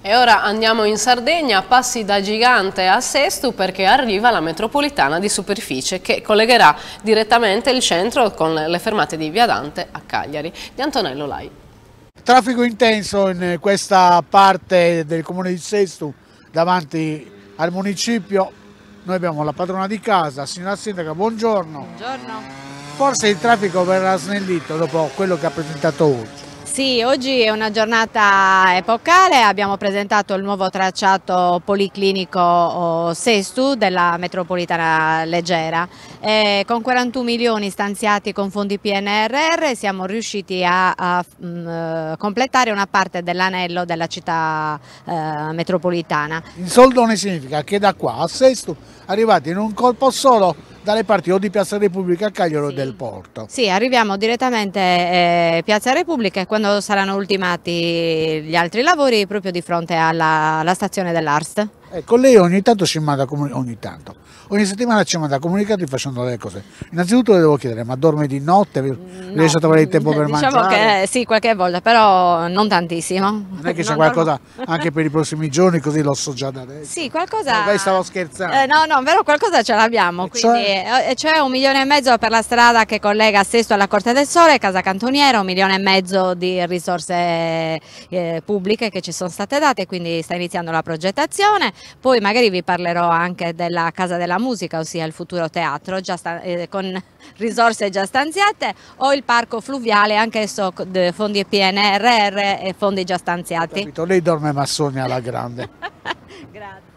E ora andiamo in Sardegna, passi da Gigante a Sestu perché arriva la metropolitana di superficie che collegherà direttamente il centro con le fermate di Via Dante a Cagliari. Di Antonello Lai. Traffico intenso in questa parte del comune di Sestu davanti al municipio. Noi abbiamo la padrona di casa, signora sindaca, buongiorno. Buongiorno. Forse il traffico verrà snellito dopo quello che ha presentato oggi. Sì, oggi è una giornata epocale, abbiamo presentato il nuovo tracciato policlinico Sestu della metropolitana leggera. E eh, con 41 milioni stanziati con fondi PNRR siamo riusciti a, a mh, mm, eh, completare una parte dell'anello della città eh, metropolitana. In soldone significa che da qua a Sestu arrivati in un colpo solo dalle parti o di Piazza Repubblica a Cagliaro sì. del Porto. Sì, arriviamo direttamente a eh, Piazza Repubblica e quando saranno ultimati gli altri lavori proprio di fronte alla, alla stazione dell'Arst. Ecco, lei ogni tanto ci manda ogni tanto. Ogni settimana ci manda comunicati facendo delle cose. Innanzitutto le devo chiedere, ma dorme di notte? No, mm, riesce a trovare il tempo eh, per diciamo mangiare? Diciamo che sì, qualche volta, però non tantissimo. Non è che c'è qualcosa anche per i prossimi giorni, così lo so già da adesso. Sì, qualcosa... lei stavo scherzando. Eh, no, no, vero, qualcosa ce l'abbiamo. C'è cioè? Eh, eh, cioè un milione e mezzo per la strada che collega Sesto alla Corte del Sole, Casa Cantoniera, un milione e mezzo di risorse eh, pubbliche che ci sono state date, quindi sta iniziando la progettazione. Poi magari vi parlerò anche della Casa della Musica, ossia il futuro teatro, eh, con risorse già stanziate, o il parco fluviale, anch'esso fondi PNRR e fondi già stanziati. Capito, Lei dorme ma sogna alla grande. Grazie.